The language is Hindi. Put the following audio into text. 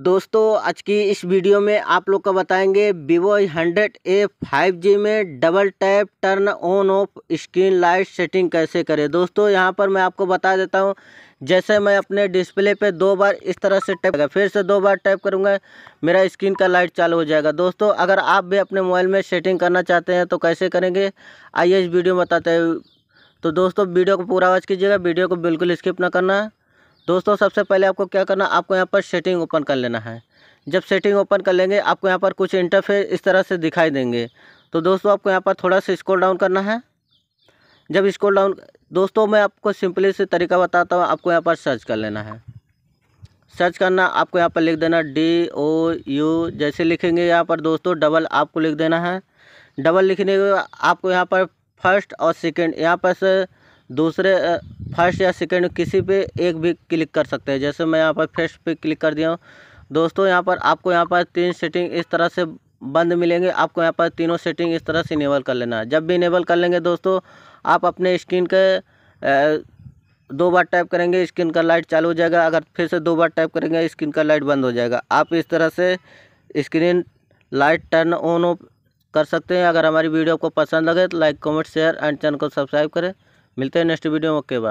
दोस्तों आज की इस वीडियो में आप लोग का बताएंगे Vivo hundred A five G में double tap turn on off screen light setting कैसे करें दोस्तों यहां पर मैं आपको बता देता हूं जैसे मैं अपने डिस्प्ले पे दो बार इस तरह से टैप फिर से दो बार टैप करूंगा मेरा स्क्रीन का लाइट चालू हो जाएगा दोस्तों अगर आप भी अपने मोबाइल में सेटिंग करना चाहते हैं तो कैसे करेंगे आइए इस वीडियो में बताते हैं तो दोस्तों वीडियो को पूरा वॉच कीजिएगा वीडियो को बिल्कुल स्किप ना करना है दोस्तों सबसे पहले आपको क्या करना आपको यहाँ पर सेटिंग ओपन कर लेना है जब सेटिंग ओपन कर लेंगे आपको यहाँ पर कुछ इंटरफेस इस तरह से दिखाई देंगे तो दोस्तों आपको यहाँ पर थोड़ा सा स्क्रॉल डाउन करना है जब स्क्रॉल डाउन दोस्तों मैं आपको सिंपली से तरीका बताता हूँ आपको यहाँ पर सर्च कर लेना है सर्च करना आपको यहाँ पर लिख देना डी ओ यू जैसे लिखेंगे यहाँ पर दोस्तों डबल आपको लिख देना है डबल लिखने के आपको यहाँ पर फर्स्ट और सेकेंड यहाँ पर से दूसरे फर्स्ट या सेकेंड किसी पे एक भी क्लिक कर सकते हैं जैसे मैं यहाँ पर फर्स्ट पे क्लिक कर दिया हूँ दोस्तों यहाँ पर आपको यहाँ पर तीन सेटिंग इस तरह से बंद मिलेंगे आपको यहाँ पर तीनों सेटिंग इस तरह से इनेबल कर लेना है जब भी इनेबल कर लेंगे दोस्तों आप अपने स्क्रीन के दो बार टाइप करेंगे स्क्रीन का लाइट चालू हो जाएगा अगर फिर से दो बार टाइप करेंगे स्क्रीन का लाइट बंद हो जाएगा आप इस तरह से screen light turn on off कर सकते हैं अगर हमारी वीडियो आपको पसंद लगे तो like comment share and channel को सब्सक्राइब करें मिलते हैं नेक्स्ट वीडियो में ओके बाय